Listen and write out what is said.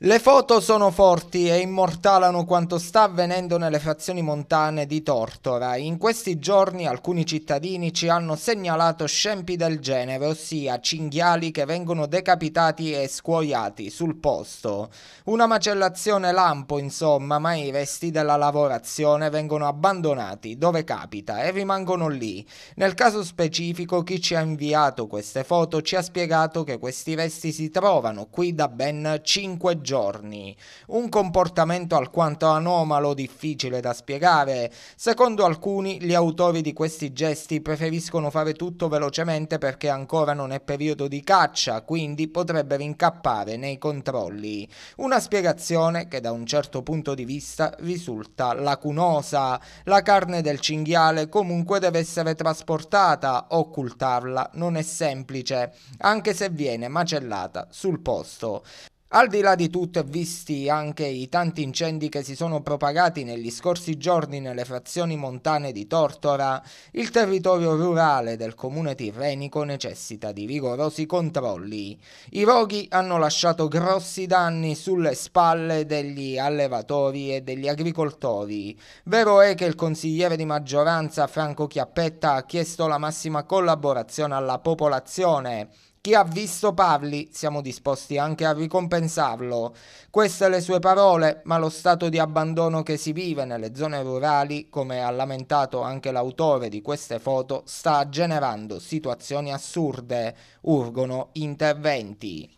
Le foto sono forti e immortalano quanto sta avvenendo nelle fazioni montane di Tortora. In questi giorni alcuni cittadini ci hanno segnalato scempi del genere, ossia cinghiali che vengono decapitati e scuoiati sul posto. Una macellazione lampo, insomma, ma i resti della lavorazione vengono abbandonati dove capita e rimangono lì. Nel caso specifico chi ci ha inviato queste foto ci ha spiegato che questi resti si trovano qui da ben 5 giorni giorni. Un comportamento alquanto anomalo, difficile da spiegare. Secondo alcuni, gli autori di questi gesti preferiscono fare tutto velocemente perché ancora non è periodo di caccia, quindi potrebbero incappare nei controlli. Una spiegazione che da un certo punto di vista risulta lacunosa. La carne del cinghiale comunque deve essere trasportata, occultarla non è semplice, anche se viene macellata sul posto. Al di là di tutto, visti anche i tanti incendi che si sono propagati negli scorsi giorni nelle frazioni montane di Tortora, il territorio rurale del comune tirrenico necessita di rigorosi controlli. I roghi hanno lasciato grossi danni sulle spalle degli allevatori e degli agricoltori. Vero è che il consigliere di maggioranza Franco Chiappetta ha chiesto la massima collaborazione alla popolazione, chi ha visto Pavli siamo disposti anche a ricompensarlo. Queste le sue parole, ma lo stato di abbandono che si vive nelle zone rurali, come ha lamentato anche l'autore di queste foto, sta generando situazioni assurde. Urgono interventi.